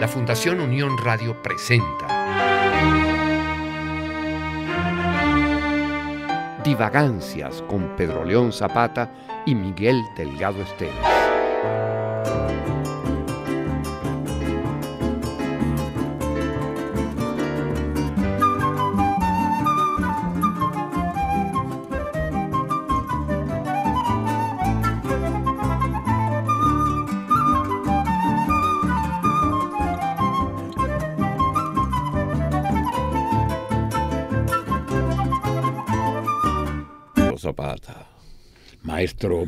la Fundación Unión Radio presenta Divagancias con Pedro León Zapata y Miguel Delgado Esteves.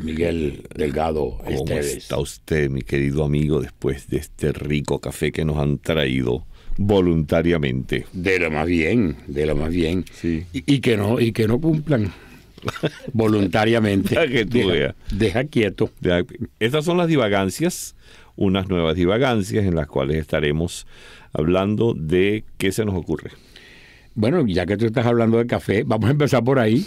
Miguel Delgado ¿Cómo está usted, mi querido amigo, después de este rico café que nos han traído? voluntariamente. De lo más bien, de lo más bien. Y, que no, y que no cumplan voluntariamente. deja, quieto. estas son las divagancias, unas nuevas divagancias en las cuales estaremos hablando de qué se nos ocurre bueno, ya que tú estás hablando de café, vamos a empezar por ahí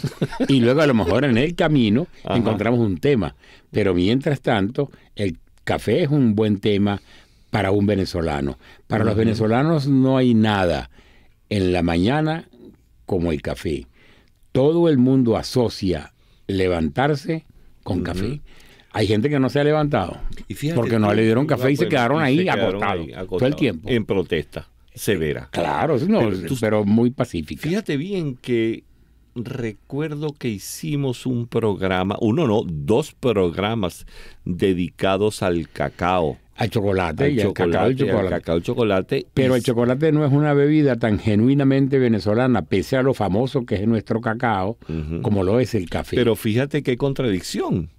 y luego a lo mejor en el camino encontramos un tema. Pero mientras tanto, el café es un buen tema para un venezolano. Para los venezolanos no hay nada en la mañana como el café. Todo el mundo asocia levantarse con café. Hay gente que no se ha levantado porque no le dieron café y se quedaron ahí, todo el tiempo. En protesta severa. Claro, pero, muy pacífica. Fíjate bien que recuerdo que hicimos un programa, uno no, dos programas dedicados al cacao. Al chocolate, al cacao, Pero el chocolate no es una bebida tan genuinamente venezolana, pese a lo famoso que es nuestro cacao, como lo es el café. Pero fíjate qué contradicción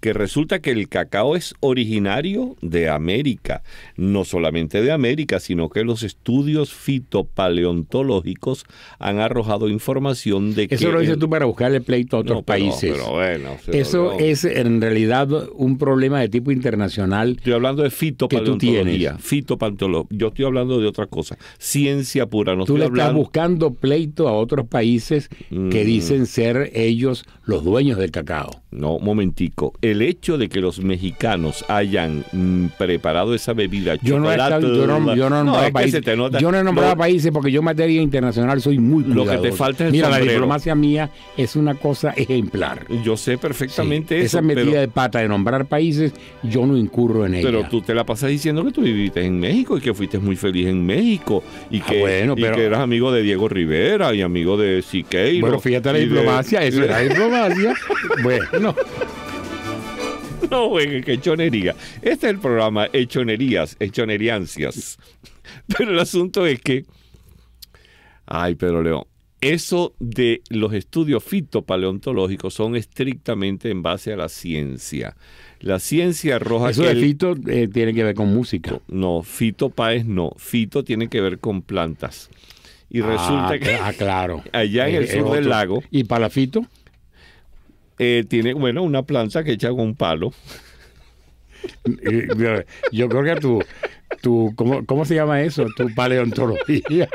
que resulta que el cacao es originario de América, no solamente de América, sino que los estudios fitopaleontológicos han arrojado información de que... Eso lo dices tú para buscarle pleito a otros países. Eso es en realidad un problema de tipo internacional. Estoy hablando de fitopaleontología. Fitopaleontología. Yo estoy hablando de otra cosa, ciencia pura. No tú le estás buscando pleito a otros países que mm. dicen ser ellos los dueños del cacao. No, momentico el hecho de que los mexicanos hayan mm, preparado esa bebida, yo no, he yo no- nombrado países. Yo no he países porque yo en materia internacional soy muy Lo que te falta es la diplomacia mía es una cosa ejemplar. Yo sé perfectamente esa metida de pata de nombrar países, yo no incurro en ella. pero tú te la pasas diciendo que tú viviste en México y que fuiste muy feliz en México y ah, que, que eras amigo de Diego Rivera y amigo de Siqueiro. bueno, fíjate la diplomacia, eso era diplomacia. bueno, No güey, que hechonería. Este es el programa Hechonerías, Hechoneriancias. Pero el asunto es que. Ay, pero León. Eso de los estudios fitopaleontológicos son estrictamente en base a la ciencia. La ciencia roja. Eso de fito eh, tiene que ver con música. No, fito paes no. Fito tiene que ver con plantas. Y ah, resulta que. Ah, claro. Allá en el, sur del lago. ¿Y para fito? Eh, tiene, bueno, una planza que echa con un palo. Yo creo que tu, tu ¿cómo, se llama eso? Tu paleontología.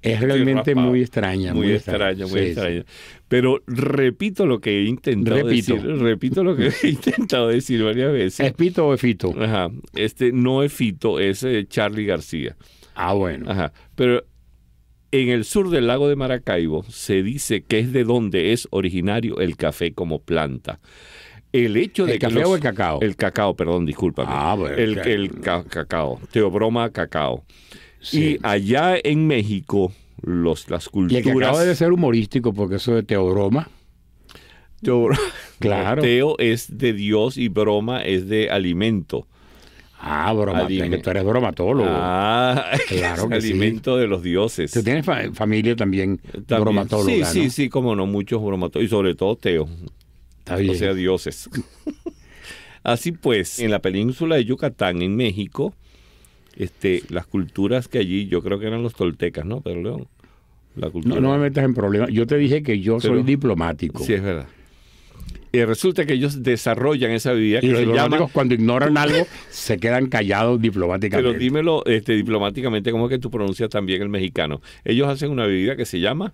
Es realmente muy extraña. Muy, muy extraña, muy extraña. Pero repito lo que he intentado decir. Repito lo que he intentado decir varias veces. ¿Es Pito o Efito? Ajá. Este no es Fito, es eh, Charlie García. Ah, bueno. Ajá. Pero en el sur del lago de Maracaibo se dice que es de donde es originario el café como planta. El hecho de café o el cacao? El cacao, perdón, discúlpame. Ah, bueno, el, el cacao, teobroma cacao. Y allá en México, los, las culturas... Y el cacao ser humorístico porque eso de teobroma... Teo, claro. Teo es de Dios y broma es de alimento. Ah, broma, que tú eres bromatólogo. Ah, claro alimento de los dioses. Tú tienes familia también, bromatóloga, Sí, sí, sí, como no, muchos bromatólogos, y sobre todo Teo. Está bien. O sea, dioses. Así pues, en la península de Yucatán, en México, este, las culturas que allí, yo creo que eran los toltecas, ¿no, Pero León? La cultura. No, me metas en problemas. Yo te dije que yo soy diplomático. Sí, es verdad. Y resulta que ellos desarrollan esa bebida. y los se cuando ignoran algo se quedan callados diplomáticamente. Pero dímelo este, diplomáticamente, ¿cómo es que tú pronuncias también el mexicano? Ellos hacen una bebida que se llama...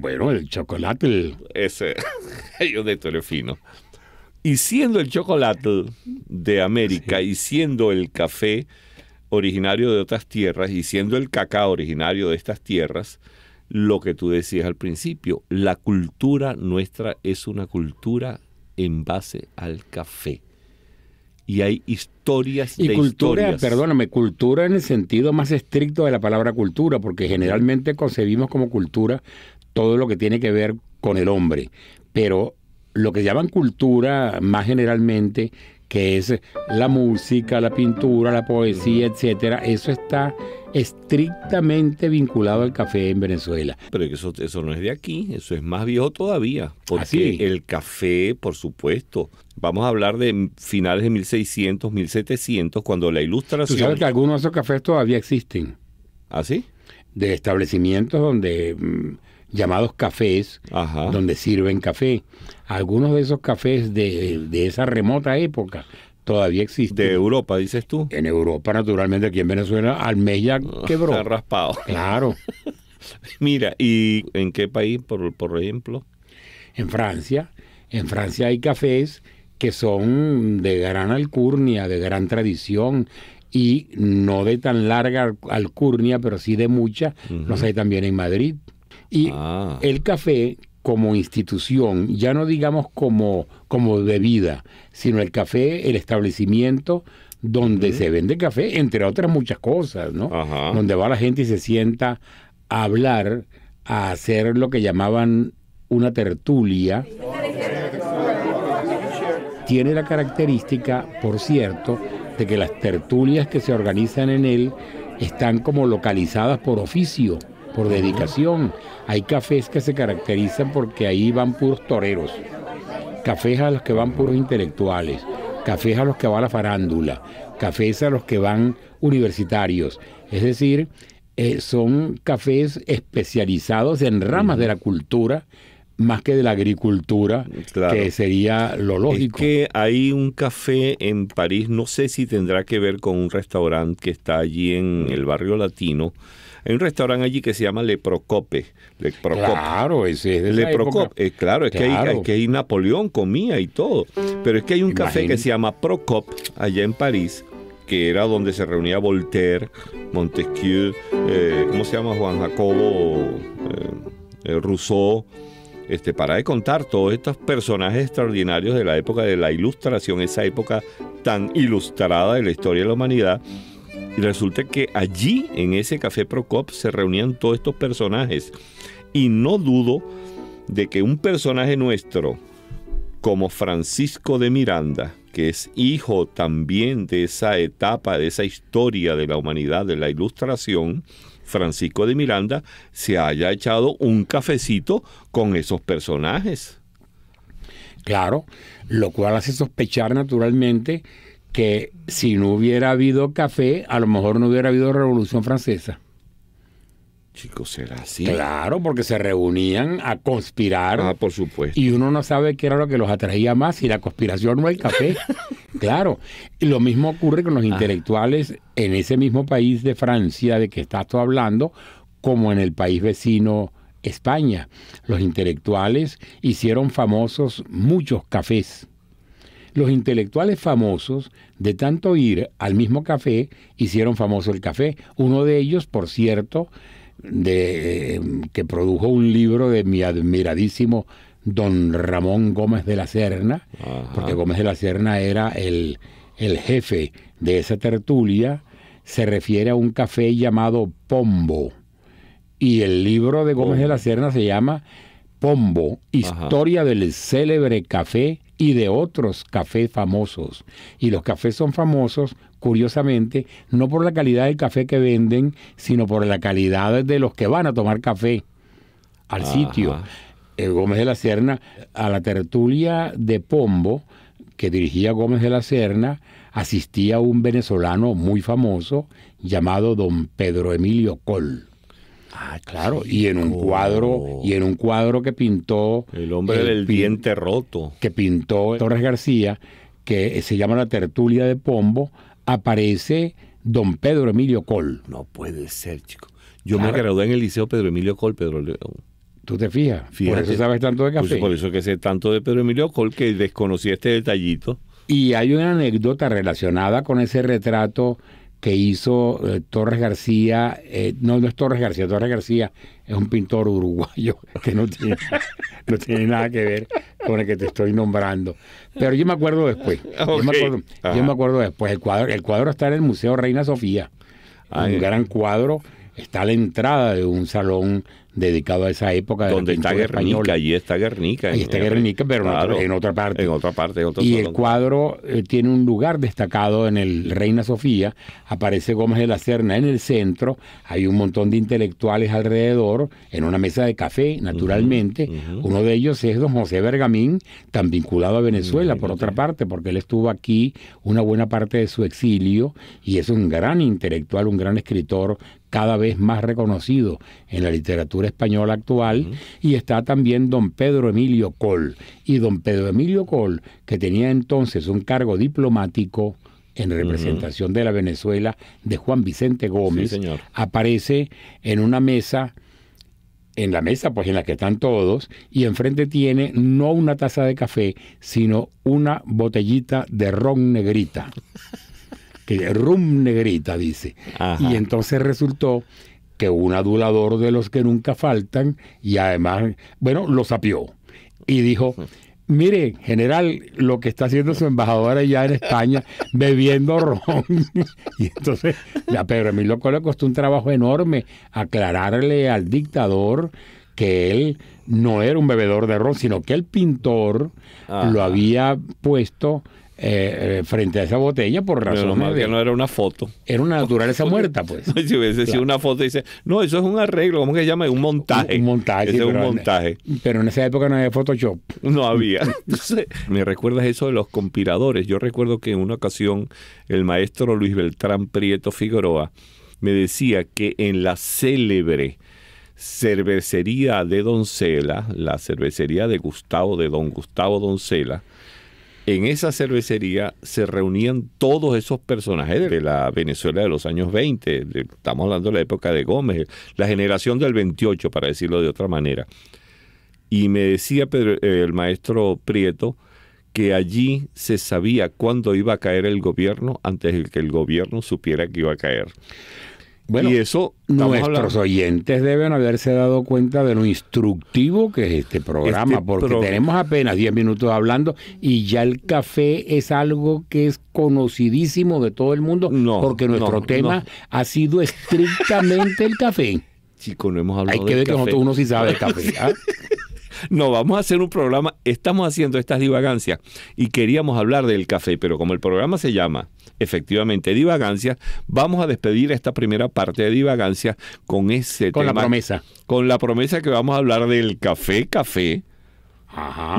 Bueno, el chocolate. Ese, ellos de tolefino. fino. Y siendo el chocolate de América y siendo el café originario de otras tierras y siendo el cacao originario de estas tierras, lo que tú decías al principio, la cultura nuestra es una cultura en base al café. Y hay historias y de cultura, perdóname, cultura en el sentido más estricto de la palabra cultura, porque generalmente concebimos como cultura todo lo que tiene que ver con el hombre, pero lo que llaman cultura más generalmente que es la música, la pintura, la poesía, etcétera, eso está estrictamente vinculado al café en Venezuela. Pero eso, eso no es de aquí, eso es más viejo todavía, porque el café, por supuesto, vamos a hablar de finales de 1600, 1700, cuando la ilustración... Tú sabes que algunos de esos cafés todavía existen. ¿Ah, sí? De establecimientos donde mm, llamados cafés, donde sirven café. Algunos de esos cafés de, esa remota época todavía existen... De Europa, dices tú. En Europa, naturalmente, aquí en Venezuela, al mes ya ah, quebró. Está raspado. Claro. Mira, ¿y en qué país, por, por ejemplo? En Francia. En Francia hay cafés que son de gran alcurnia, de gran tradición y no de tan larga alcurnia, pero sí de mucha. no sé hay también en Madrid. Y ah. el café como institución, ya no digamos como, como bebida, sino el café, el establecimiento donde se vende café, entre otras muchas cosas, ¿no? Donde va la gente y se sienta a hablar, a hacer lo que llamaban una tertulia. Tiene la característica, por cierto, de que las tertulias que se organizan en él están como localizadas por oficio por dedicación. Hay cafés que se caracterizan porque ahí van puros toreros, cafés a los que van puros intelectuales, cafés a los que va la farándula, cafés a los que van universitarios. Es decir, eh, son cafés especializados en ramas de la cultura más que de la agricultura, que sería lo lógico. Es que hay un café en París, no sé si tendrá que ver con un restaurante que está allí en el barrio latino, hay un restaurante allí que se llama Le Procope. Le Procope. Claro, es Le eh, claro, es que ahí, que Napoleón comía y todo. Pero es que hay un café que se llama Procope allá en París que era donde se reunía Voltaire, Montesquieu, eh, ¿cómo se llama? Juan Jacobo, eh, Rousseau, este, para de contar todos estos personajes extraordinarios de la época de la ilustración, esa época tan ilustrada de la historia de la humanidad y resulta que allí, en ese café Procop, se reunían todos estos personajes. Y no dudo de que un personaje nuestro, como Francisco de Miranda, que es hijo también de esa etapa, de esa historia de la humanidad, de la ilustración, Francisco de Miranda se haya echado un cafecito con esos personajes. Claro, lo cual hace sospechar naturalmente que si no hubiera habido café, a lo mejor no hubiera habido Revolución Francesa. Chicos, será así. Claro, porque se reunían a conspirar. Ah, por supuesto. Y uno no sabe qué era lo que los atraía más, si la conspiración o el café. claro. Y lo mismo ocurre con los ah. intelectuales en ese mismo país de Francia de que estás tú hablando, como en el país vecino España. Los intelectuales hicieron famosos muchos cafés. Los intelectuales famosos, de tanto ir al mismo café, hicieron famoso el café. Uno de ellos, por cierto, de, eh, que produjo un libro de mi admiradísimo don Ramón Gómez de la Serna, porque Gómez de la Serna era el, el jefe de esa tertulia, se refiere a un café llamado Pombo. Y el libro de Gómez de la Serna se llama Pombo, Historia del célebre café y de otros cafés famosos. Y los cafés son famosos, curiosamente, no por la calidad del café que venden, sino por la calidad de los que van a tomar café al sitio. El Gómez de la Serna, a la tertulia de Pombo, que dirigía Gómez de la Serna, asistía un venezolano muy famoso llamado don Pedro Emilio Col. Ah, claro, y en un cuadro, y en un cuadro que pintó El hombre del diente roto, que pintó Torres García, que se llama La tertulia de Pombo, aparece Don Pedro Emilio Col. No puede ser, chico. Yo me gradué en el Liceo Pedro Emilio Col, Pedro Tú te fijas, por eso sabes tanto de café. por eso que sé tanto de Pedro Emilio Col que desconocí este detallito. Y hay una anécdota relacionada con ese retrato que hizo eh, Torres García, eh, no, no es Torres García, Torres García es un pintor uruguayo que no tiene, nada que ver con el que te estoy nombrando. Pero yo me acuerdo después, yo, me acuerdo, después, el cuadro, el cuadro está en el Museo Reina Sofía, un gran cuadro, está a la entrada de un salón dedicado a esa época. Donde está Guernica, allí está Guernica. está Guernica, pero en, otra, parte. En otra parte. y el cuadro eh, tiene un lugar destacado en el Reina Sofía, aparece Gómez de la Serna en el centro, hay un montón de intelectuales alrededor, en una mesa de café, naturalmente. Uno de ellos es don José Bergamín, tan vinculado a Venezuela, por otra parte, porque él estuvo aquí una buena parte de su exilio y es un gran intelectual, un gran escritor cada vez más reconocido en la literatura española actual, y está también don Pedro Emilio Col. Y don Pedro Emilio Col, que tenía entonces un cargo diplomático en representación de la Venezuela de Juan Vicente Gómez, aparece en una mesa en la mesa, pues en la que están todos, y enfrente tiene no una taza de café, sino una botellita de ron negrita. que rum negrita, dice. Y entonces resultó que un adulador de los que nunca faltan, y además, bueno, lo sapió. Y dijo, mire, general, lo que está haciendo su embajadora allá en España, bebiendo ron. y entonces, la Pedro Emilio le costó un trabajo enorme aclararle al dictador que él no era un bebedor de ron, sino que el pintor lo había puesto eh, frente a esa botella por razones no, que no era una foto. Era una naturaleza muerta, pues. si hubiese sido una foto, dice, no, eso es un arreglo, ¿cómo que se llama? Un montaje. Un, montaje. pero, en esa época no había Photoshop. No había. me recuerdas eso de los conspiradores Yo recuerdo que en una ocasión el maestro Luis Beltrán Prieto Figueroa me decía que en la célebre cervecería de Doncela, la cervecería de Gustavo, de don Gustavo Doncela, en esa cervecería se reunían todos esos personajes de la Venezuela de los años 20, estamos hablando de la época de Gómez, la generación del 28, para decirlo de otra manera. Y me decía eh, el maestro Prieto que allí se sabía cuándo iba a caer el gobierno antes de que el gobierno supiera que iba a caer. Bueno, y eso nuestros oyentes deben haberse dado cuenta de lo instructivo que es este programa, este porque tenemos apenas 10 minutos hablando y ya el café es algo que es conocidísimo de todo el mundo, porque nuestro tema ha sido estrictamente el café. Chico, no hemos hablado Hay que ver que nosotros uno sí sabe el café. ¿ah? No, vamos a hacer un programa, estamos haciendo estas divagancias y queríamos hablar del café, pero como el programa se llama efectivamente divagancias, vamos a despedir esta primera parte de divagancias con ese con tema. Con la promesa. Con la promesa que vamos a hablar del café, café.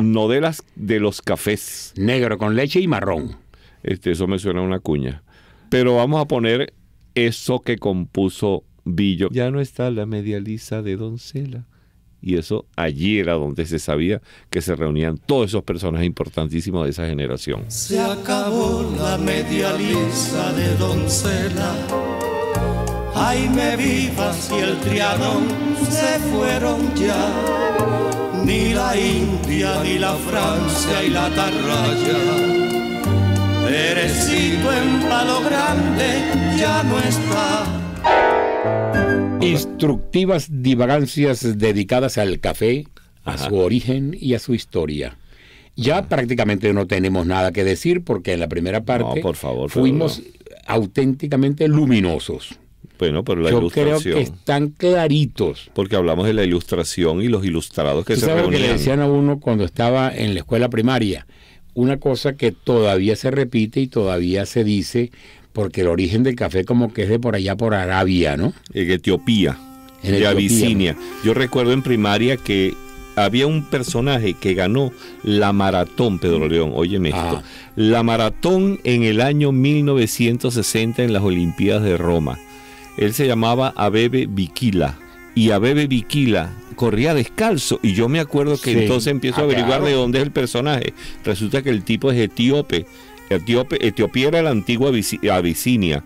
No de las de los cafés. Negro con leche y marrón. Este, eso me suena a una cuña. Pero vamos a poner eso que compuso Billo. Ya no está la medializa lisa de Doncela y eso allí era donde se sabía que se reunían todos esos personajes importantísimos de esa generación. Se acabó la media lisa de doncella. Ay, me vivas y el triadón se fueron ya. Ni la India, ni la Francia y la Tarraya. Perecito en palo grande ya no está. Instructivas divagancias dedicadas al café, a su origen y a su historia. Ya prácticamente no tenemos nada que decir porque en la primera parte fuimos auténticamente luminosos. Bueno, pero la Yo ilustración. creo están claritos. Porque hablamos de la ilustración y los ilustrados que ¿Tú se sabes lo que le decían a uno cuando estaba en la escuela primaria? Una cosa que todavía se repite y todavía se dice porque el origen del café como que es de por allá, por Arabia, ¿no? En Etiopía, en de Abisinia. Yo recuerdo en primaria que había un personaje que ganó la maratón, Pedro León, óyeme ah. esto, la maratón en el año 1960 en las Olimpiadas de Roma. Él se llamaba Abebe Bikila y Abebe Bikila corría descalzo y yo me acuerdo que entonces empiezo a ah, averiguar de dónde es el personaje. Resulta que el tipo es etíope Etiopía, era la antigua Abisinia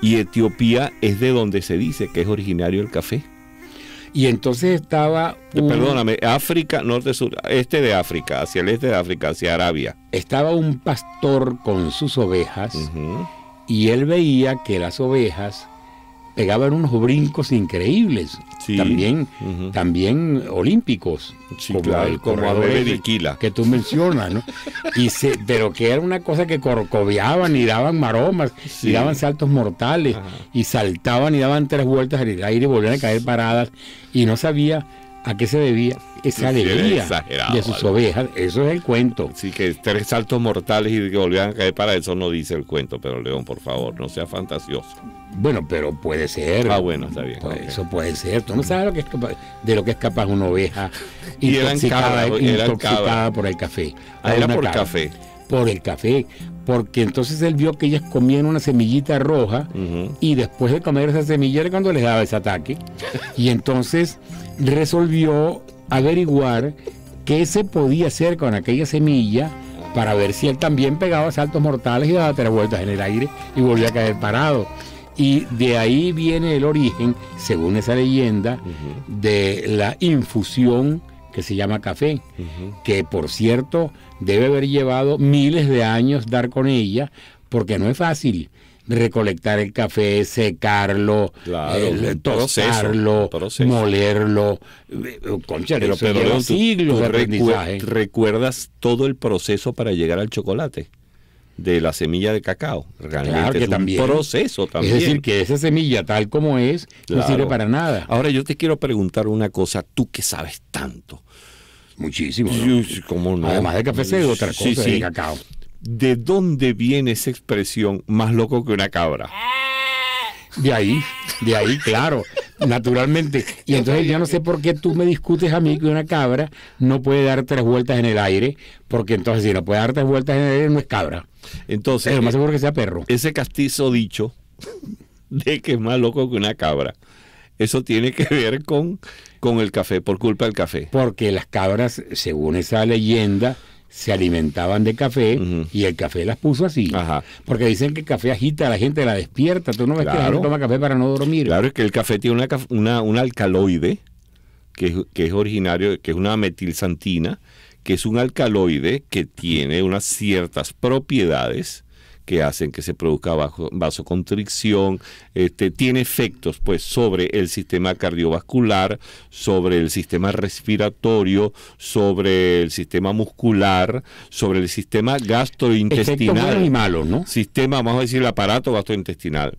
y Etiopía es de donde se dice que es originario el café. Y entonces estaba. Eh, perdóname, África, norte, sur, este de África, hacia el este de África, hacia Arabia. Estaba un pastor con sus ovejas y él veía que las ovejas pegaban unos brincos increíbles, también, también olímpicos, como, el corredor de que tú mencionas, ¿no? y pero que era una cosa que corcoviaban y daban maromas, y daban saltos mortales, y saltaban y daban tres vueltas al aire y volvían a caer paradas, y no sabía a qué se debía esa alegría de sus ovejas. Eso es el cuento. Sí, que tres saltos mortales y que volvían a caer para eso no dice el cuento, pero León, por favor, no sea fantasioso. Bueno, pero puede ser. Ah, bueno, está bien. Pues eso puede ser. Tú no sabes de lo que es capaz una oveja y intoxicada, por el café. Ah, era por el café. Por el café porque entonces él vio que ellas comían una semillita roja y después de comer esa semilla era cuando les daba ese ataque. Y entonces resolvió averiguar qué se podía hacer con aquella semilla para ver si él también pegaba saltos mortales y daba tres vueltas en el aire y volvía a caer parado. Y de ahí viene el origen, según esa leyenda, de la infusión que se llama café, que por cierto debe haber llevado miles de años dar con ella, porque no es fácil recolectar el café, secarlo, molerlo. siglos ¿Recuerdas todo el proceso para llegar al chocolate? de la semilla de cacao. Realmente es un proceso también. Es decir, que esa semilla tal como es no sirve para nada. Ahora yo te quiero preguntar una cosa, tú que sabes tanto. Muchísimo. Además de café de otra cosa, de cacao. ¿De dónde viene esa expresión más loco que una cabra? De ahí, de ahí, claro naturalmente. Y entonces yo no sé por qué tú me discutes a mí que una cabra no puede dar tres vueltas en el aire, porque entonces si no puede dar tres vueltas en el aire no es cabra. Entonces, Pero más seguro que sea perro. Ese castizo dicho de que es más loco que una cabra. Eso tiene que ver con, con el café, por culpa del café. Porque las cabras, según esa leyenda, se alimentaban de café y el café las puso así. Porque dicen que el café agita a la gente, la despierta. Tú no ves que la gente toma café para no dormir. Claro, es que el café tiene una, una, un alcaloide que es, que es originario, que es una metilsantina, que es un alcaloide que tiene unas ciertas propiedades que hacen que se produzca vasoconstricción, este, tiene efectos pues sobre el sistema cardiovascular, sobre el sistema respiratorio, sobre el sistema muscular, sobre el sistema gastrointestinal. y ¿no? Sistema, vamos a decir, el aparato gastrointestinal.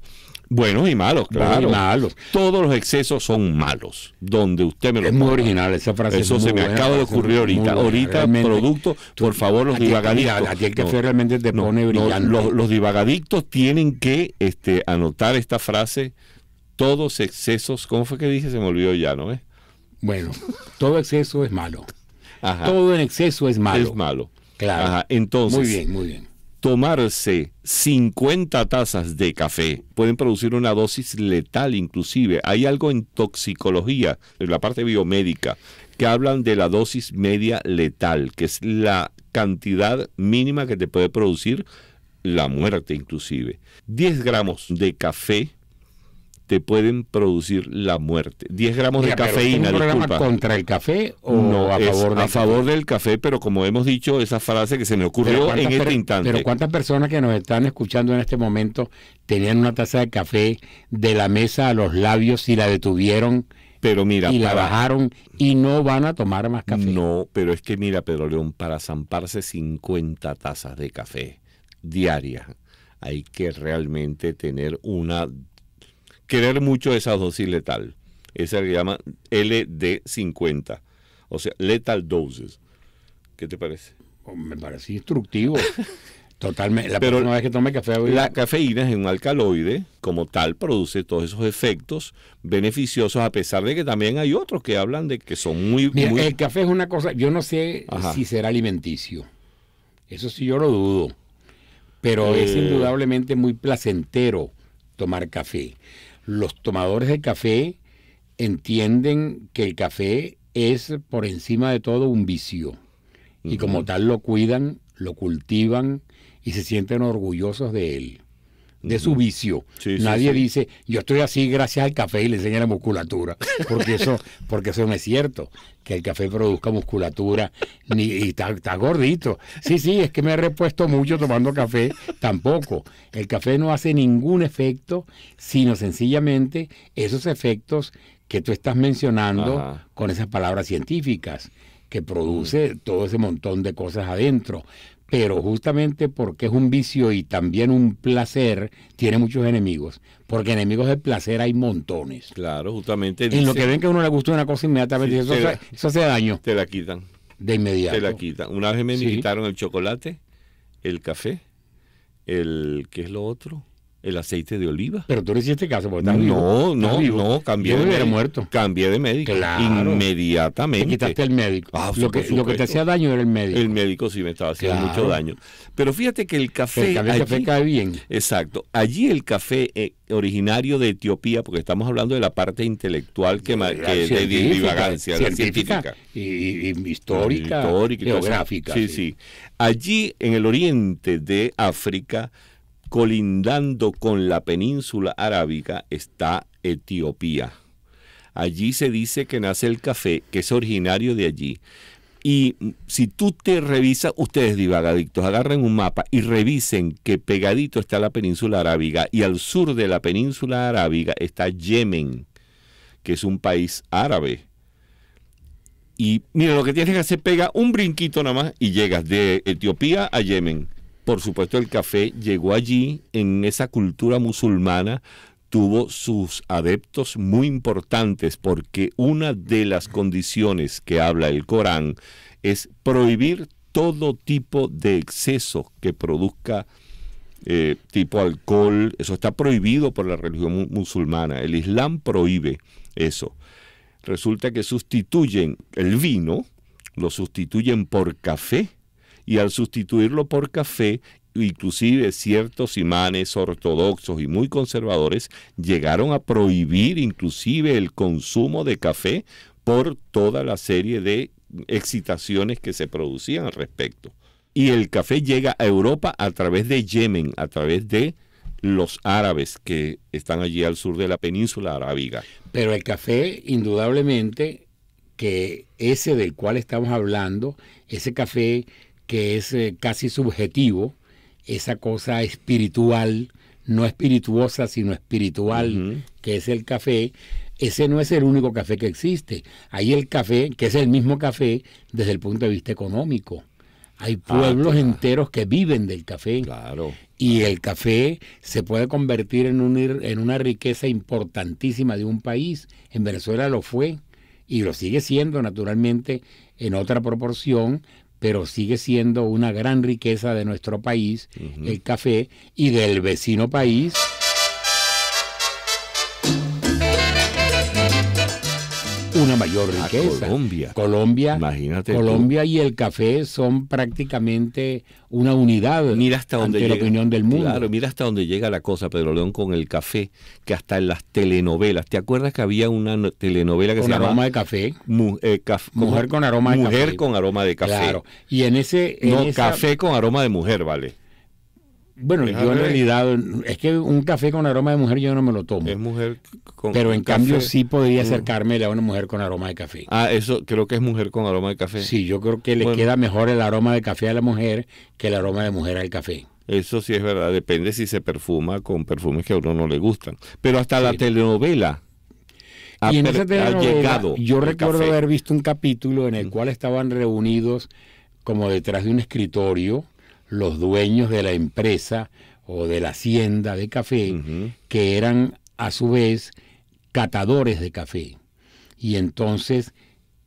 Buenos y malos, claro. malos. Todos los excesos son malos. Donde usted me lo Es muy original esa frase. Eso se me acaba de ocurrir ahorita. Ahorita, producto, por favor, los divagadictos. Aquí el que realmente te pone brillante. los, divagadictos tienen que este, anotar esta frase. Todos excesos. ¿Cómo fue que dije? Se me olvidó ya, ¿no es? Bueno, todo exceso es malo. Ajá. Todo en exceso es malo. Es malo. Claro. Ajá. Entonces. Muy bien, muy bien tomarse 50 tazas de café pueden producir una dosis letal inclusive. Hay algo en toxicología, en la parte biomédica, que hablan de la dosis media letal, que es la cantidad mínima que te puede producir la muerte inclusive. 10 gramos de café pueden producir la muerte. 10 gramos de cafeína. ¿Es un programa contra el café o no, a favor del A favor café? del café, pero como hemos dicho, esa frase que se me ocurrió en este instante. Pero ¿cuántas personas que nos están escuchando en este momento tenían una taza de café de la mesa a los labios y la detuvieron? Pero mira, y la bajaron y no van a tomar más café. No, pero es que mira, Pedro León, para zamparse 50 tazas de café diaria hay que realmente tener una querer mucho esa dosis letal. Esa que llama LD50, o sea, letal doses. ¿Qué te parece? Oh, me parece instructivo. Totalmente. Pero no vez que tome café. la cafeína es un alcaloide, como tal, produce todos esos efectos beneficiosos, a pesar de que también hay otros que hablan de que son muy. el café es una cosa. Yo no sé si será alimenticio. Eso sí, yo lo dudo. Pero es eh. indudablemente muy placentero tomar café los tomadores de café entienden que el café es por encima de todo un vicio y como tal lo cuidan, lo cultivan y se sienten orgullosos de él de su vicio. Nadie dice, yo estoy así gracias al café y le enseña la musculatura, porque eso, porque eso no es cierto, que el café produzca musculatura ni, y está, gordito. Sí, sí, es que me he repuesto mucho tomando café, tampoco. El café no hace ningún efecto, sino sencillamente esos efectos que tú estás mencionando con esas palabras científicas que produce todo ese montón de cosas adentro pero justamente porque es un vicio y también un placer, tiene muchos enemigos. Porque enemigos del placer hay montones. Claro, justamente. En lo que ven que a uno le gusta una cosa inmediatamente, eso, hace daño. Te la quitan. De inmediato. Te la quitan. Una vez me quitaron el chocolate, el café, el. ¿Qué es lo otro? el aceite de oliva. Pero tú no hiciste caso porque No, no, no, cambié Yo de médico. muerto. Cambié de médico. Inmediatamente. quitaste el médico. Ah, lo, que, lo, que, te hacía daño era el médico. El médico sí me estaba haciendo mucho daño. Pero fíjate que el café... El, allí, el café, cae bien. Exacto. Allí el café eh, originario de Etiopía, porque estamos hablando de la parte intelectual que, es de divagancia, científica, Y, y histórica, geográfica. sí, sí. Allí, en el oriente de África colindando con la península arábiga está Etiopía. Allí se dice que nace el café, que es originario de allí. Y si tú te revisas, ustedes divagadictos, agarren un mapa y revisen que pegadito está la península arábiga y al sur de la península arábiga está Yemen, que es un país árabe. Y mira, lo que tienes que hacer, pega un brinquito nada más y llegas de Etiopía a Yemen. Por supuesto, el café llegó allí en esa cultura musulmana tuvo sus adeptos muy importantes porque una de las condiciones que habla el Corán es prohibir todo tipo de exceso que produzca eh, tipo alcohol. Eso está prohibido por la religión musulmana. El Islam prohíbe eso. Resulta que sustituyen el vino, lo sustituyen por café y al sustituirlo por café, inclusive ciertos imanes ortodoxos y muy conservadores llegaron a prohibir inclusive el consumo de café por toda la serie de excitaciones que se producían al respecto. Y el café llega a Europa a través de Yemen, a través de los árabes que están allí al sur de la península arábiga. Pero el café, indudablemente, que ese del cual estamos hablando, ese café que es eh, casi subjetivo, esa cosa espiritual, no espirituosa, sino espiritual, que es el café, ese no es el único café que existe. Hay el café, que es el mismo café desde el punto de vista económico. Hay ah, pueblos enteros que viven del café. Claro. Y el café se puede convertir en, en una riqueza importantísima de un país. En Venezuela lo fue y lo sigue siendo naturalmente en otra proporción, pero sigue siendo una gran riqueza de nuestro país, el café, y del vecino país, una mayor riqueza. Colombia. Colombia. Imagínate. Colombia y el café son prácticamente una unidad. Mira hasta la opinión del mundo. mira hasta dónde llega la cosa, Pedro León, con el café, que hasta en las telenovelas. ¿Te acuerdas que había una telenovela que se llamaba aroma de café? Eh, mujer con aroma de mujer café. Mujer con aroma de café. Claro. Y en ese no, café con aroma de mujer, vale. Bueno, yo en realidad, es que un café con aroma de mujer yo no me lo tomo. Es mujer con Pero en cambio sí podría mm. acercarme a una mujer con aroma de café. Ah, eso creo que es mujer con aroma de café. Sí, yo creo que le queda mejor el aroma de café a la mujer que el aroma de mujer al café. Eso sí es verdad, depende si se perfuma con perfumes que a uno no le gustan. Pero hasta la telenovela. Ha y en llegado yo recuerdo haber visto un capítulo en el cual estaban reunidos como detrás de un escritorio los dueños de la empresa o de la hacienda de café, que eran a su vez catadores de café. Y entonces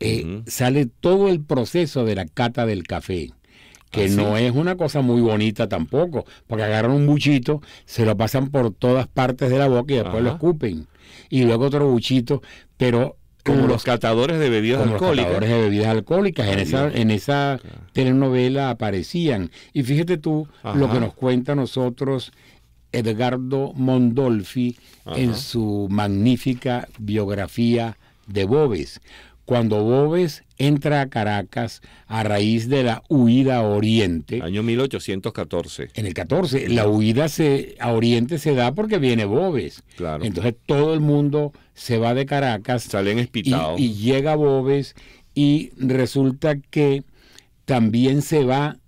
eh, sale todo el proceso de la cata del café, que no es una cosa muy bonita tampoco, porque agarran un buchito, se lo pasan por todas partes de la boca y después lo escupen. Y luego otro buchito, pero como los, catadores de bebidas alcohólicas. de bebidas alcohólicas. En esa, telenovela aparecían. Y fíjate tú lo que nos cuenta nosotros Edgardo Mondolfi en su magnífica biografía de Bobes cuando Bobes entra a Caracas a raíz de la huida a Oriente. Año 1814. En el 14. La huida a Oriente se da porque viene Bobes, Claro. Entonces todo el mundo se va de Caracas. Salen espitados. Y, llega Bobes y resulta que también se va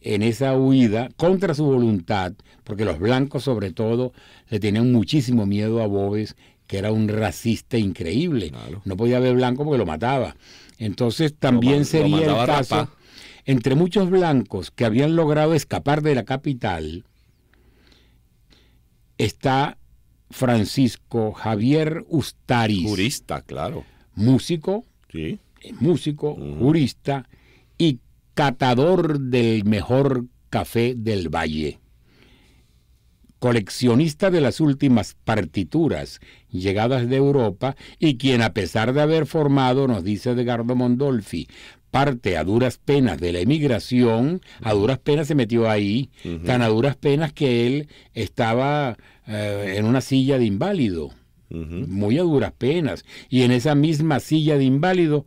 en esa huida contra su voluntad, porque los blancos sobre todo le tienen muchísimo miedo a Bobes que era un racista increíble. No podía ver blanco porque lo mataba. Entonces también sería el caso, entre muchos blancos que habían logrado escapar de la capital, está Francisco Javier Ustaris. Jurista, claro. Músico, sí. Eh, músico, jurista y catador del mejor café del valle coleccionista de las últimas partituras llegadas de Europa y quien a pesar de haber formado, nos dice Edgardo Mondolfi, parte a duras penas de la emigración, a duras penas se metió ahí, tan a duras penas que él estaba eh, en una silla de inválido, muy a duras penas, y en esa misma silla de inválido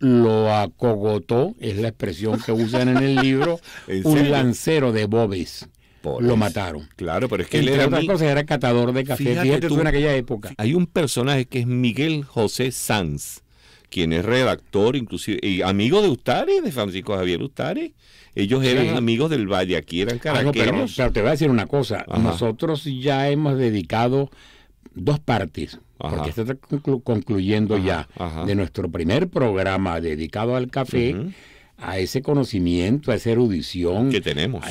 lo acogotó, es la expresión que usan en el libro, un lancero de bobes lo mataron. Claro, pero es que él era. catador de café. en aquella época. Hay un personaje que es Miguel José Sanz, quien es redactor, inclusive, y amigo de Ustares, de Francisco Javier Ustares. Ellos eran amigos del Valle, aquí eran ah, caraqueños. pero, te voy a decir una cosa. Nosotros ya hemos dedicado dos partes, porque está concluyendo ya, de nuestro primer programa dedicado al café a ese conocimiento, a esa erudición que tenemos,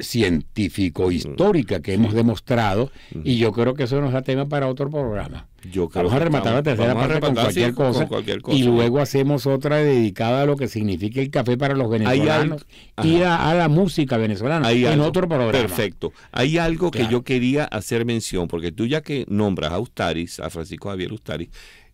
científico-histórica que hemos demostrado, y yo creo que eso nos da tema para otro programa. Yo creo vamos a rematar la tercera parte con cualquier, cosa, y luego hacemos otra dedicada a lo que significa el café para los venezolanos y a, la música venezolana en otro programa. Perfecto. Hay algo que yo quería hacer mención, porque tú ya que nombras a Ustaris, a Francisco Javier Ustaris,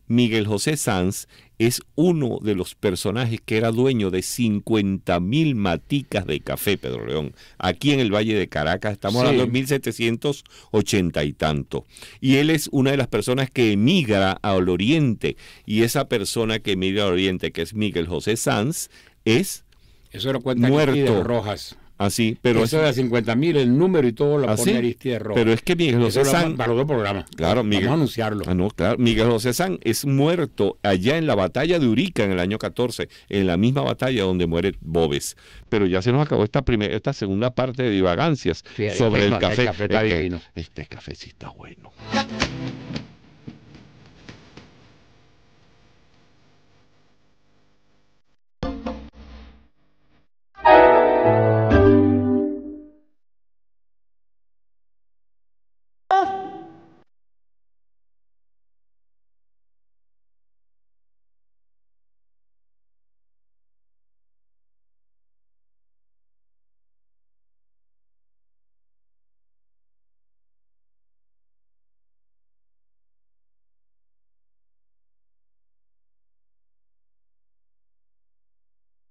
Miguel José Sanz es uno de los personajes que era dueño de 50 mil maticas de café, Pedro León, aquí en el Valle de Caracas, estamos hablando de 1780 y tanto. Y él es una de las personas que emigra al oriente, y esa persona que emigra al oriente, que es Miguel José Sanz, es Eso muerto. Rojas. Así, ah, pero. Eso de 50.000 el número y todo, la así, de Pero es que Miguel José San. Para los dos programas. Claro, Vamos a anunciarlo. Ah, no, claro. Miguel José San es muerto allá en la batalla de Urica en el año 14, en la misma batalla donde muere Bobes. Pero ya se nos acabó esta primera, esta segunda parte de divagancias sobre el, café. este, este café está bueno.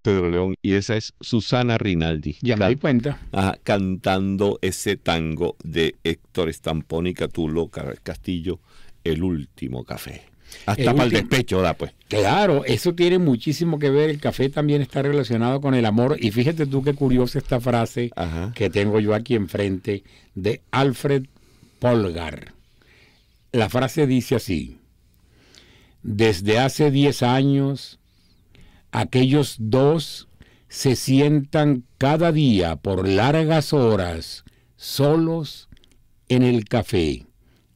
Pedro León y esa es Susana Rinaldi. Ya me di cuenta. cantando ese tango de Héctor y Catulo Castillo, El último café. Hasta para el despecho da pues. Claro, eso tiene muchísimo que ver. El café también está relacionado con el amor. Y fíjate tú qué curiosa esta frase que tengo yo aquí enfrente de Alfred Polgar. La frase dice así: Desde hace 10 años aquellos dos se sientan cada día por largas horas solos en el café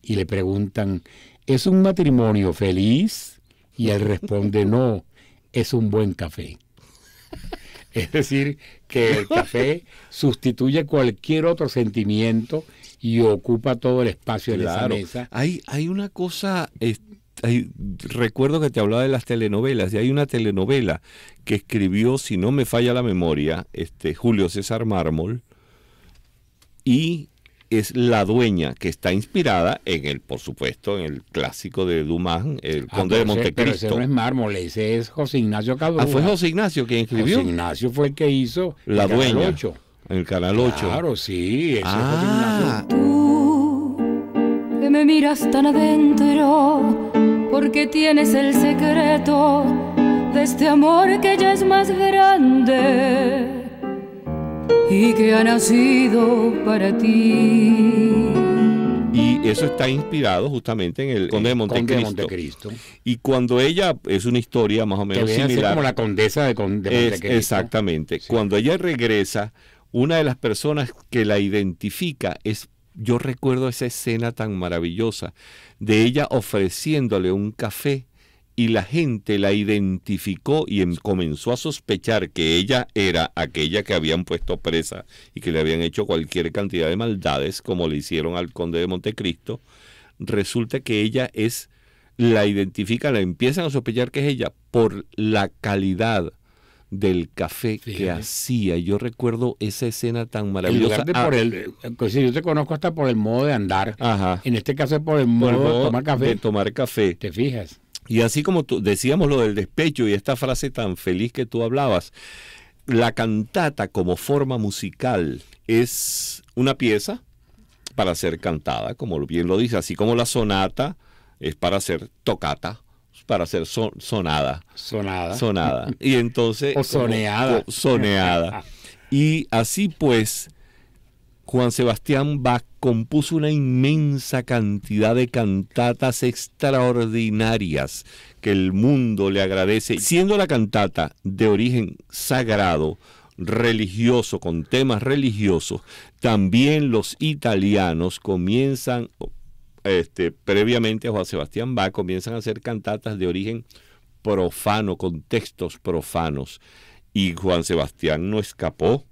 y le preguntan, ¿es un matrimonio feliz? Y él responde, no, es un buen café. Es decir, que el café sustituye cualquier otro sentimiento y ocupa todo el espacio de la mesa. Hay, hay una cosa, este, recuerdo que te hablaba de las telenovelas, y hay una telenovela que escribió, si no me falla la memoria, este, Julio César Mármol, y es La Dueña, que está inspirada en el, por supuesto, en el clásico de Dumas, El ah, Conde de Montecristo. Pero ese no es mármol, ese es José Ignacio Cabrera. Ah, fue José Ignacio quien escribió. José Ignacio fue el que hizo La Dueña. 8. En el Canal 8. Claro, sí, ese ah. es Ignacio. Tú que me miras tan adentro porque tienes el secreto de este amor que ya es más grande y que ha nacido para ti. Y eso está inspirado justamente en el Conde de Montecristo. Y cuando ella, es una historia más o menos similar. como la condesa de, Montecristo. exactamente. Cuando ella regresa, una de las personas que la identifica es yo recuerdo esa escena tan maravillosa de ella ofreciéndole un café y la gente la identificó y em, comenzó a sospechar que ella era aquella que habían puesto presa y que le habían hecho cualquier cantidad de maldades como le hicieron al conde de Montecristo. Resulta que ella es, la identifican, la empiezan a sospechar que es ella por la calidad del café que hacía. Yo recuerdo esa escena tan maravillosa. Ah. por el, eh, pues yo te conozco hasta por el modo de andar. En este caso es por el modo, de tomar café. tomar café. Te fijas. Y así como decíamos lo del despecho y esta frase tan feliz que tú hablabas, la cantata como forma musical es una pieza para ser cantada, como bien lo dice, así como la sonata es para ser tocata para ser sonada. Sonada. Sonada. Y entonces... o soneada. O soneada. Y así pues, Juan Sebastián Bach compuso una inmensa cantidad de cantatas extraordinarias que el mundo le agradece, siendo la cantata de origen sagrado, religioso, con temas religiosos, también los italianos comienzan, este, previamente a Juan Sebastián Bach, comienzan a hacer cantatas de origen profano, con textos profanos. Y Juan Sebastián no escapó.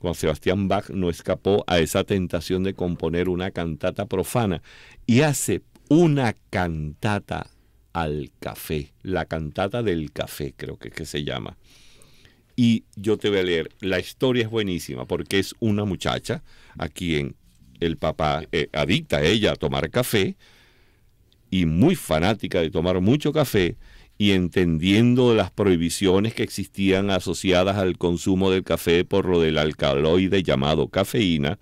Juan Sebastián Bach no escapó a esa tentación de componer una cantata profana y hace una cantata al café, la cantata del café creo que es que se llama. Y yo te voy a leer, la historia es buenísima porque es una muchacha aquí en el papá, eh, adicta a ella a tomar café y muy fanática de tomar mucho café y entendiendo las prohibiciones que existían asociadas al consumo del café por lo del alcaloide llamado cafeína.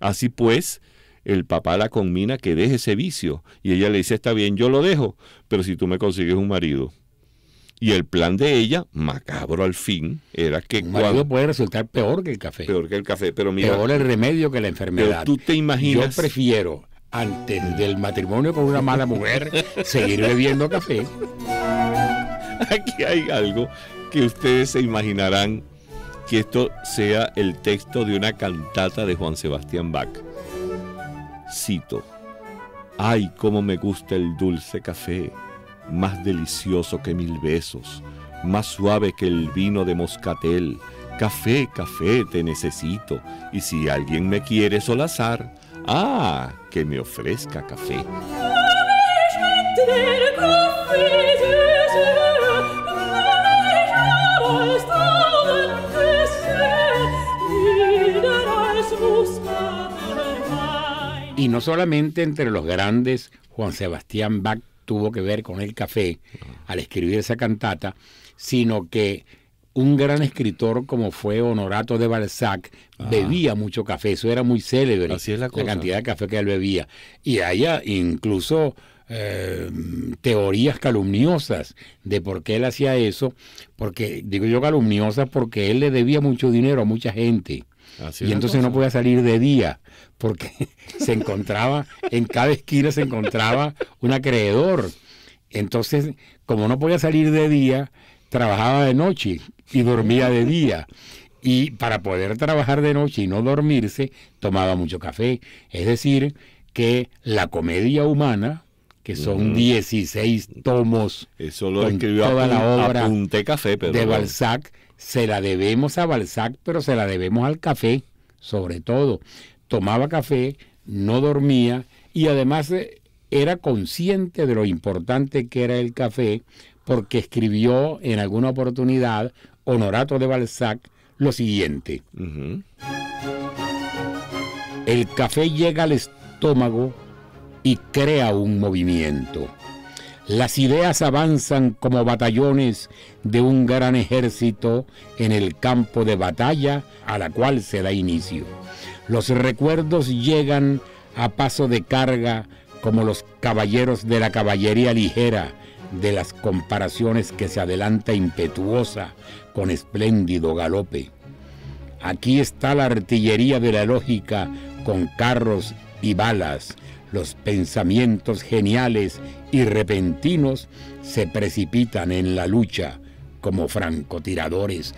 Así pues, el papá la conmina que deje ese vicio y ella le dice, está bien, yo lo dejo, pero si tú me consigues un marido. Y el plan de ella, macabro al fin, era que... Un marido puede resultar peor que el café. Peor que el café, pero mira... Peor el remedio que la enfermedad. Pero tú te imaginas... Yo prefiero, antes del matrimonio con una mala mujer, seguir bebiendo café. Aquí hay algo que ustedes se imaginarán que esto sea el texto de una cantata de Juan Sebastián Bach. Cito, ay, cómo me gusta el dulce café más delicioso que mil besos, más suave que el vino de moscatel. Café, café, te necesito, y si alguien me quiere solazar, ah, que me ofrezca café. Y no solamente entre los grandes Juan Sebastián Bach tuvo que ver con el café al escribir esa cantata, sino que un gran escritor como fue Honorato de Balzac bebía mucho café, eso era muy célebre, la, cantidad de café que él bebía. Y haya ah, incluso em, teorías calumniosas de por qué él hacía eso, porque digo yo calumniosas porque él le debía mucho dinero a mucha gente. y entonces no podía salir de día porque se encontraba, en cada esquina se encontraba un acreedor. Entonces, como no podía salir de día, trabajaba de noche y dormía de día. Y para poder trabajar de noche y no dormirse, tomaba mucho café. Es decir, que la comedia humana, que son 16 tomos, Eso toda la obra de Balzac, se la debemos a Balzac, pero se la debemos al café, sobre todo tomaba café, no dormía y además eh, era consciente de lo importante que era el café porque escribió en alguna oportunidad Honorato de Balzac lo siguiente. El café llega al estómago y crea un movimiento. Las ideas avanzan como batallones de un gran ejército en el campo de batalla a la cual se da inicio. Los recuerdos llegan a paso de carga como los caballeros de la caballería ligera, de las comparaciones que se adelanta impetuosa con espléndido galope. Aquí está la artillería de la lógica con carros y balas. Los pensamientos geniales y repentinos se precipitan en la lucha como francotiradores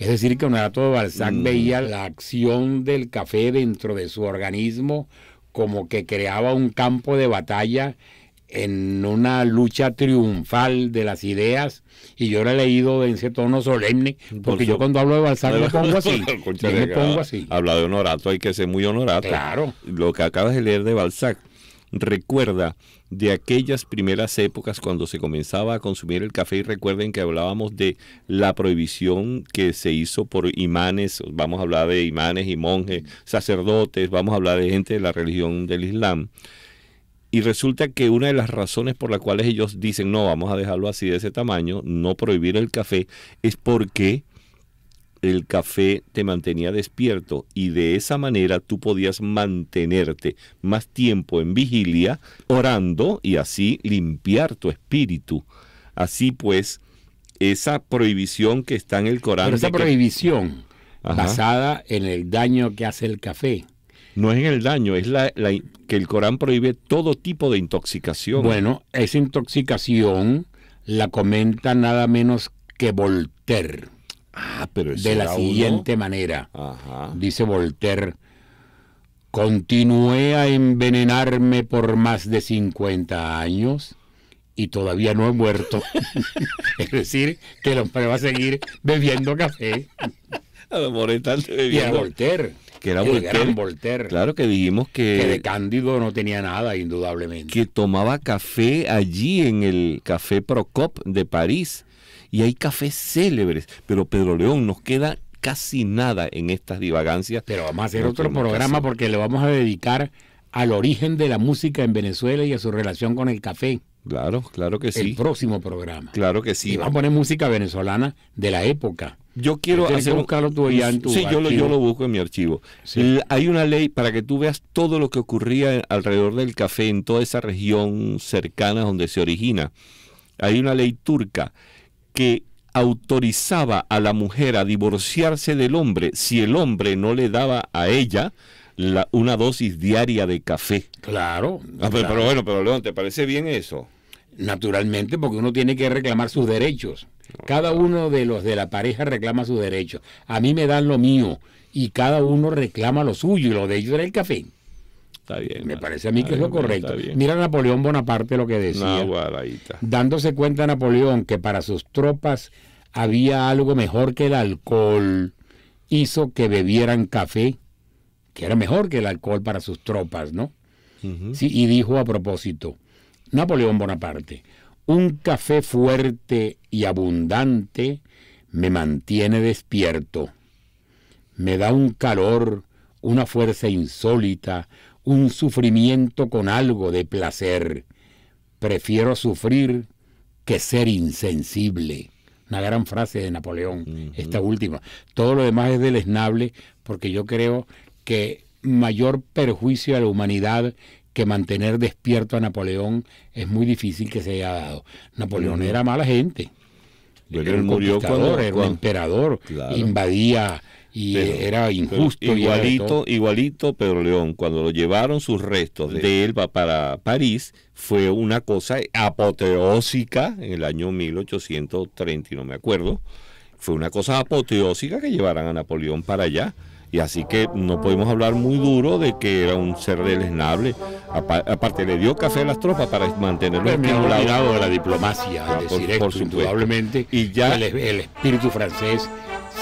Es decir, que Honorato de Balzac mm. veía la acción del café dentro de su organismo como que creaba un campo de batalla en una lucha triunfal de las ideas y yo lo he leído en ese tono solemne porque yo cuando hablo de Balzac pongo así me pongo así habla de honorato hay que ser muy honorato claro lo que acabas de leer de Balzac recuerda de aquellas primeras épocas cuando se comenzaba a consumir el café y recuerden que hablábamos de la prohibición que se hizo por imanes, vamos a hablar de imanes y monjes, sacerdotes, vamos a hablar de gente de la religión del Islam. Y resulta que una de las razones por las cuales ellos dicen no, vamos a dejarlo así de ese tamaño, no prohibir el café, es porque el café te mantenía despierto y de esa manera tú podías mantenerte más tiempo en vigilia, orando y así limpiar tu espíritu. Así pues, esa prohibición que está en el Corán. esa prohibición basada en el daño que hace el café. No es en el daño, es la, que el Corán prohíbe todo tipo de intoxicación. Bueno, esa intoxicación la comenta nada menos que Voltaire. Ah, pero de la siguiente manera, dice Voltaire, continué a envenenarme por más de 50 años y todavía no he muerto. es decir, que lo hombre va a seguir bebiendo café. Y a Voltaire. Que era Voltaire. Voltaire. Claro que dijimos que... Que de Cándido no tenía nada, indudablemente. Que tomaba café allí en el Café Procop de París y hay cafés célebres, pero Pedro León nos queda casi nada en estas divagancias. Pero vamos a hacer otro programa porque le vamos a dedicar al origen de la música en Venezuela y a su relación con el café. Claro, claro que sí. El próximo programa. Claro que sí. Y vamos a poner música venezolana de la época. Yo quiero hacer buscarlo tú Sí, yo lo, yo lo, busco en mi archivo. Hay una ley para que tú veas todo lo que ocurría alrededor del café en toda esa región cercana donde se origina. Hay una ley turca que autorizaba a la mujer a divorciarse del hombre si el hombre no le daba a ella una dosis diaria de café. Claro, ah, pero, pero, bueno, pero León, ¿te parece bien eso? Naturalmente, porque uno tiene que reclamar sus derechos. Cada uno de los de la pareja reclama sus derechos. A mí me dan lo mío y cada uno reclama lo suyo y lo de ellos era el café. Me parece a mí que es lo correcto. Mira Napoleón Bonaparte lo que decía. Dándose cuenta Napoleón que para sus tropas había algo mejor que el alcohol, hizo que bebieran café, que era mejor que el alcohol para sus tropas, ¿no? sí, y dijo a propósito, Napoleón Bonaparte, un café fuerte y abundante me mantiene despierto, me da un calor, una fuerza insólita, un sufrimiento con algo de placer. Prefiero sufrir que ser insensible. Una gran frase de Napoleón, esta última. Todo lo demás es deleznable porque yo creo que mayor perjuicio a la humanidad que mantener despierto a Napoleón es muy difícil que se haya dado. Napoleón era mala gente murió cuando, era emperador, invadía y era injusto. Igualito, igualito Pedro León, cuando lo llevaron sus restos de, de él para París, fue una cosa apoteósica en el año 1830, no me acuerdo. Fue una cosa apoteósica que llevaran a Napoleón para allá y así que no podemos hablar muy duro de que era un ser deleznable. Aparte, le dio café a las tropas para mantenerlo lado de la diplomacia, ah, decir esto, indudablemente. Y ya el, espíritu francés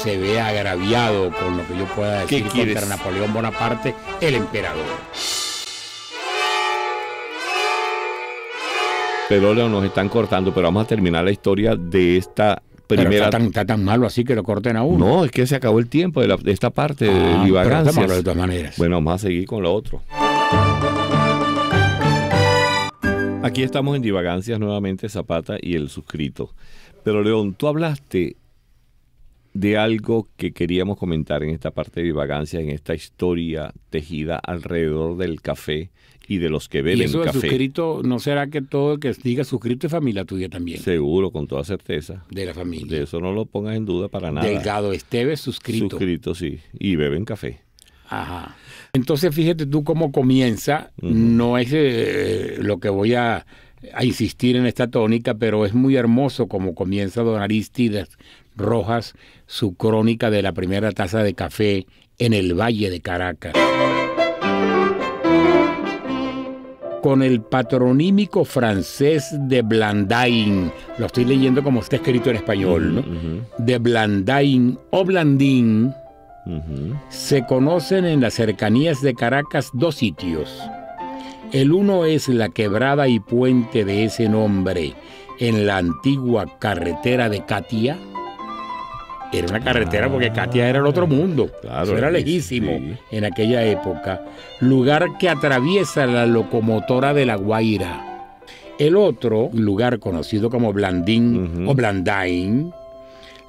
se ve agraviado por lo que yo pueda decir ¿Qué contra Napoleón Bonaparte, el emperador. Pero Leo, nos están cortando, pero vamos a terminar la historia de esta pero está, tan, malo así que lo corten a uno. No, es que se acabó el tiempo de, esta parte de divagancias. Ah, bueno, vamos a seguir con lo otro. Aquí estamos en divagancias nuevamente, Zapata y el suscrito. Pero León, tú hablaste de algo que queríamos comentar en esta parte de divagancias, en esta historia tejida alrededor del café y de los que beben ¿Y eso café. suscrito, ¿no será que todo el que diga suscrito es familia tuya también? Seguro, con toda certeza. De la familia. De eso no lo pongas en duda para nada. Delgado Esteves suscrito. Suscrito, sí. Y beben café. Ajá. Entonces, fíjate tú cómo comienza. No es eh, lo que voy a, insistir en esta tónica, pero es muy hermoso como comienza Don Aristides Rojas su crónica de la primera taza de café en el Valle de Caracas con el patronímico francés de Blandain. Lo estoy leyendo como está escrito en español, ¿no? De Blandain o Blandín. Se conocen en las cercanías de Caracas dos sitios. El uno es la quebrada y puente de ese nombre en la antigua carretera de Catia, era una carretera porque Katia era el otro mundo. era lejísimo en aquella época. Lugar que atraviesa la locomotora de La Guaira. El otro lugar conocido como Blandín o Blandain,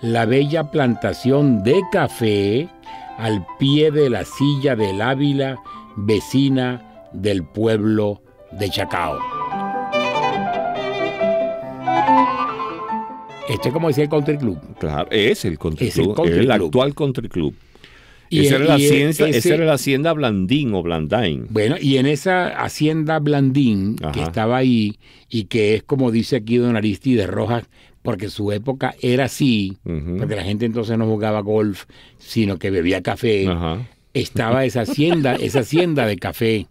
la bella plantación de café al pie de la silla del Ávila, vecina del pueblo de Chacao. Este es como decía el Country Club. Claro, es el Country Club. es el actual Country Club. esa, era la hacienda, Blandín o Blandain. Bueno, y en esa hacienda Blandín que estaba ahí y que es como dice aquí don Aristi de Rojas, porque su época era así, porque la gente entonces no jugaba golf, sino que bebía café. Estaba esa hacienda, esa hacienda de café.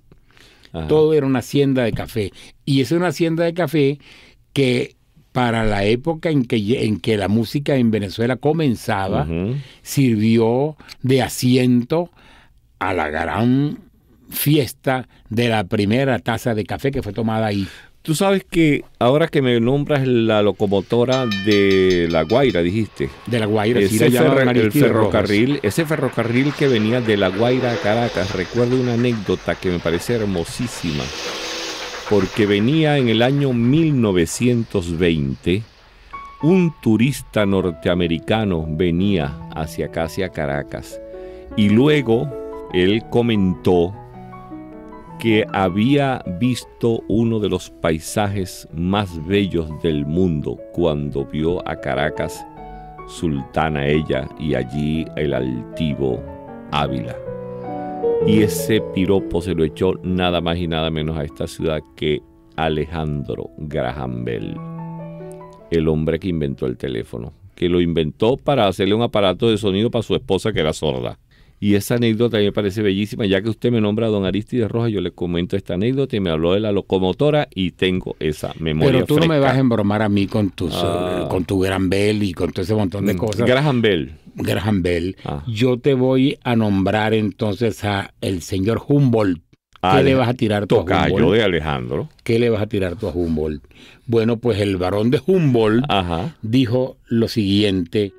Todo era una hacienda de café. Y es una hacienda de café que para la época en que, en que la música en Venezuela comenzaba, sirvió de asiento a la gran fiesta de la primera taza de café que fue tomada ahí. Tú sabes que ahora que me nombras la locomotora de La Guaira, dijiste. De La Guaira, el ferrocarril, ese ferrocarril que venía de La Guaira a Caracas. Recuerdo una anécdota que me parece hermosísima porque venía en el año 1920, un turista norteamericano venía hacia acá, hacia Caracas, y luego él comentó que había visto uno de los paisajes más bellos del mundo cuando vio a Caracas, sultana ella, y allí el altivo Ávila. Y ese piropo se lo echó nada más y nada menos a esta ciudad que Alejandro Graham Bell, el hombre que inventó el teléfono, que lo inventó para hacerle un aparato de sonido para su esposa que era sorda. Y esa anécdota me parece bellísima. Ya que usted me nombra a don Aristides Rojas, yo le comento esta anécdota y me habló de la locomotora y tengo esa memoria. Pero tú no me vas a embromar a mí con, tus, ah. eh, con tu Gran Bell y con todo ese montón de mm, cosas. Graham Bell. Graham Bell. Ah. Yo te voy a nombrar entonces a el señor Humboldt. ¿Qué le vas a tirar tú a Humboldt? de Alejandro. ¿Qué le vas a tirar tú a Humboldt? Bueno, pues el varón de Humboldt dijo lo siguiente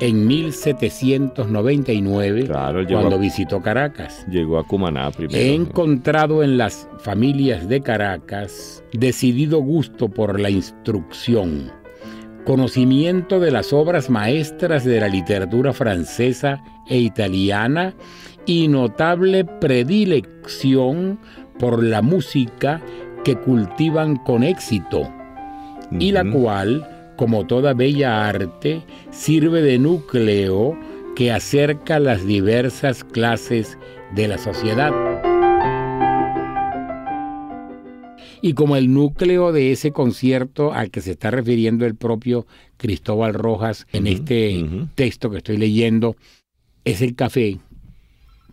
en 1799, cuando visitó Caracas. Llegó a Cumaná He encontrado en las familias de Caracas decidido gusto por la instrucción, conocimiento de las obras maestras de la literatura francesa e italiana y notable predilección por la música que cultivan con éxito, y la cual como toda bella arte, sirve de núcleo que acerca las diversas clases de la sociedad. Y como el núcleo de ese concierto al que se está refiriendo el propio Cristóbal Rojas en este texto que estoy leyendo es el café,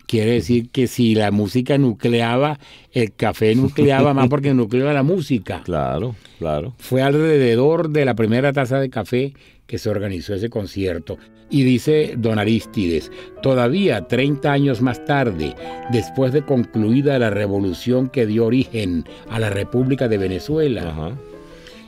Quiere decir que si la música nucleaba, el café nucleaba más porque nucleaba la música. Claro, claro. Fue alrededor de la primera taza de café que se organizó ese concierto. Y dice Don Aristides, todavía 30 años más tarde, después de concluida la revolución que dio origen a la República de Venezuela,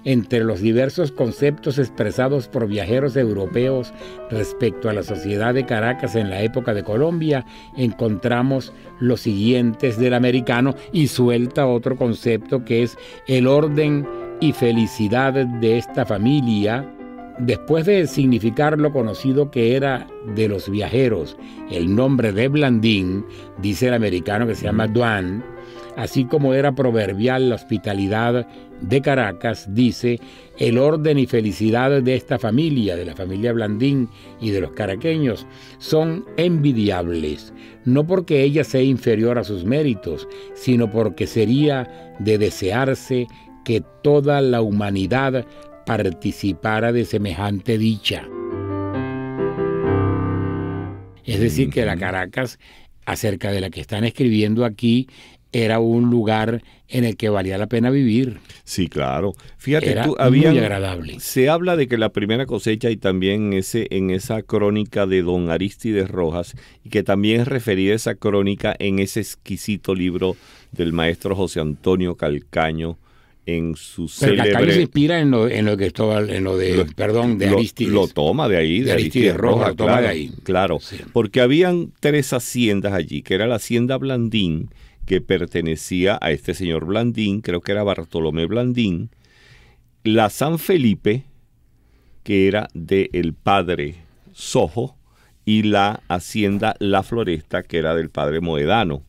entre los diversos conceptos expresados por viajeros europeos respecto a la sociedad de Caracas en la época de Colombia, encontramos los siguientes del americano y suelta otro concepto que es el orden y felicidad de esta familia Después de significar lo conocido que era de los viajeros, el nombre de Blandín, dice el americano que se llama Duan, Así como era proverbial la hospitalidad de Caracas, dice, el orden y felicidad de esta familia, de la familia Blandín y de los caraqueños, son envidiables, no porque ella sea inferior a sus méritos, sino porque sería de desearse que toda la humanidad participara de semejante dicha. Es decir, que la Caracas acerca de la que están escribiendo aquí era un lugar en el que valía la pena vivir. Sí, claro. Fíjate, era muy agradable. Se habla de que la primera cosecha y también ese en esa crónica de Don Aristides Rojas y que también es referida esa crónica en ese exquisito libro del maestro José Antonio Calcaño en su célebre... Calcaño se inspira en lo, que en lo de, perdón, de Aristides. Lo toma de ahí, de, Aristides, Rojas, toma claro, de ahí. Claro, porque habían tres haciendas allí, que era la hacienda Blandín, que pertenecía a este señor Blandín, creo que era Bartolomé Blandín, la San Felipe, que era del el padre Sojo, y la hacienda La Floresta, que era del padre Moedano.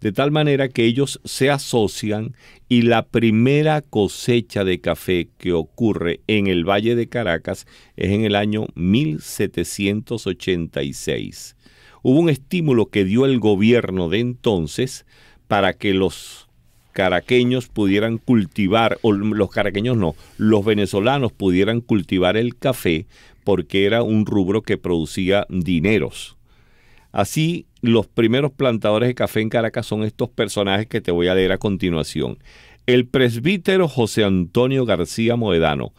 De tal manera que ellos se asocian y la primera cosecha de café que ocurre en el Valle de Caracas es en el año 1786. Hubo un estímulo que dio el gobierno de entonces para que los caraqueños pudieran cultivar, o los caraqueños no, los venezolanos pudieran cultivar el café porque era un rubro que producía dineros. Así, los primeros plantadores de café en Caracas son estos personajes que te voy a leer a continuación. El presbítero José Antonio García Moedano,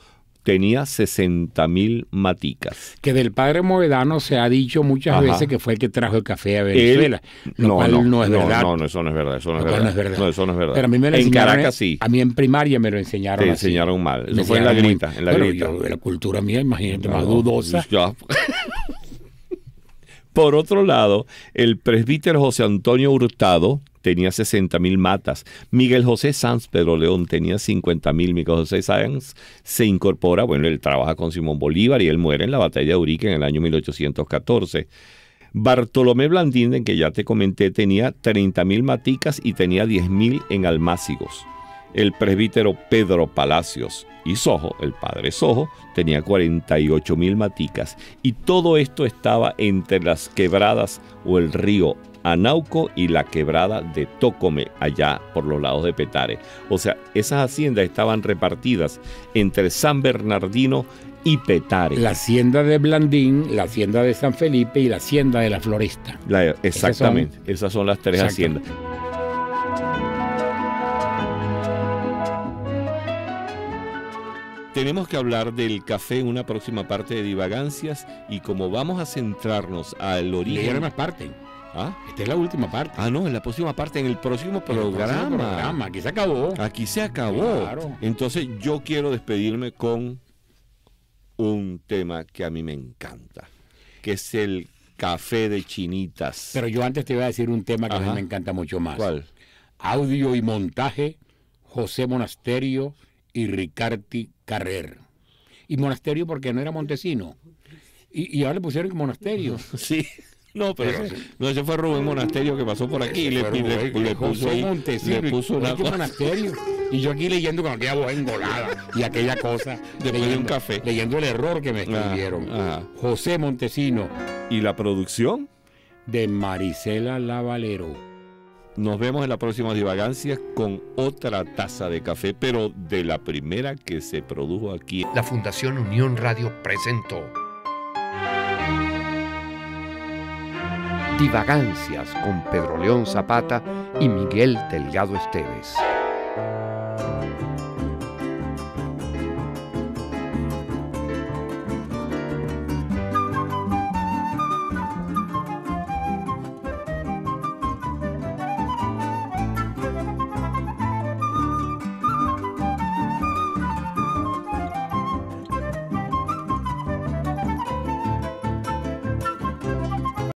tenía 60.000 maticas. Que del padre Movedano se ha dicho muchas veces que fue el que trajo el café a Venezuela. lo no, cual no, no, es verdad. No, no, eso no es verdad. Eso no, es verdad. no eso no es verdad. Pero a mí en Caracas sí. A mí en primaria me lo enseñaron. Te enseñaron mal. Eso fue en la grita. en la, grita. la cultura mía, imagínate, más dudosa. Por otro lado, el presbítero José Antonio Hurtado, tenía 60.000 matas. Miguel José Sanz Pedro León tenía 50.000. Miguel José Sanz se incorpora, bueno, él trabaja con Simón Bolívar y él muere en la batalla de Urique en el año 1814. Bartolomé Blandín, que ya te comenté, tenía 30.000 mil maticas y tenía 10.000 en almácigos. El presbítero Pedro Palacios y Sojo, el padre Sojo, tenía 48.000 mil maticas y todo esto estaba entre las quebradas o el río Anauco y la quebrada de Tócome, allá por los lados de Petare. O sea, esas haciendas estaban repartidas entre San Bernardino y Petare. La hacienda de Blandín, la hacienda de San Felipe y la hacienda de la Floresta. exactamente, esas son, las tres haciendas. Tenemos que hablar del café en una próxima parte de Divagancias y como vamos a centrarnos al origen... más parte. Ah, esta es la última parte. Ah, no, en la próxima parte, en el próximo programa. El próximo programa. Aquí se acabó. Aquí se acabó. Claro. Entonces yo quiero despedirme con un tema que a mí me encanta, que es el café de chinitas. Pero yo antes te iba a decir un tema que a mí me encanta mucho más. ¿Cuál? Audio y montaje, José Monasterio y Ricarti Carrer. Y Monasterio porque no era Montesino. Y, y ahora le pusieron Monasterio. sí. No, pero, ese, fue Rubén Monasterio que pasó por aquí y le, puso, Montesino, Y yo aquí leyendo con aquella voz engolada y aquella cosa. Después leyendo, de un café. Leyendo el error que me ah, escribieron. Ah. José Montesino. ¿Y la producción? De Marisela Lavalero. Nos vemos en la próxima divagancia con otra taza de café, pero de la primera que se produjo aquí. La Fundación Unión Radio presentó. Divagancias con Pedro León Zapata y Miguel Delgado Esteves.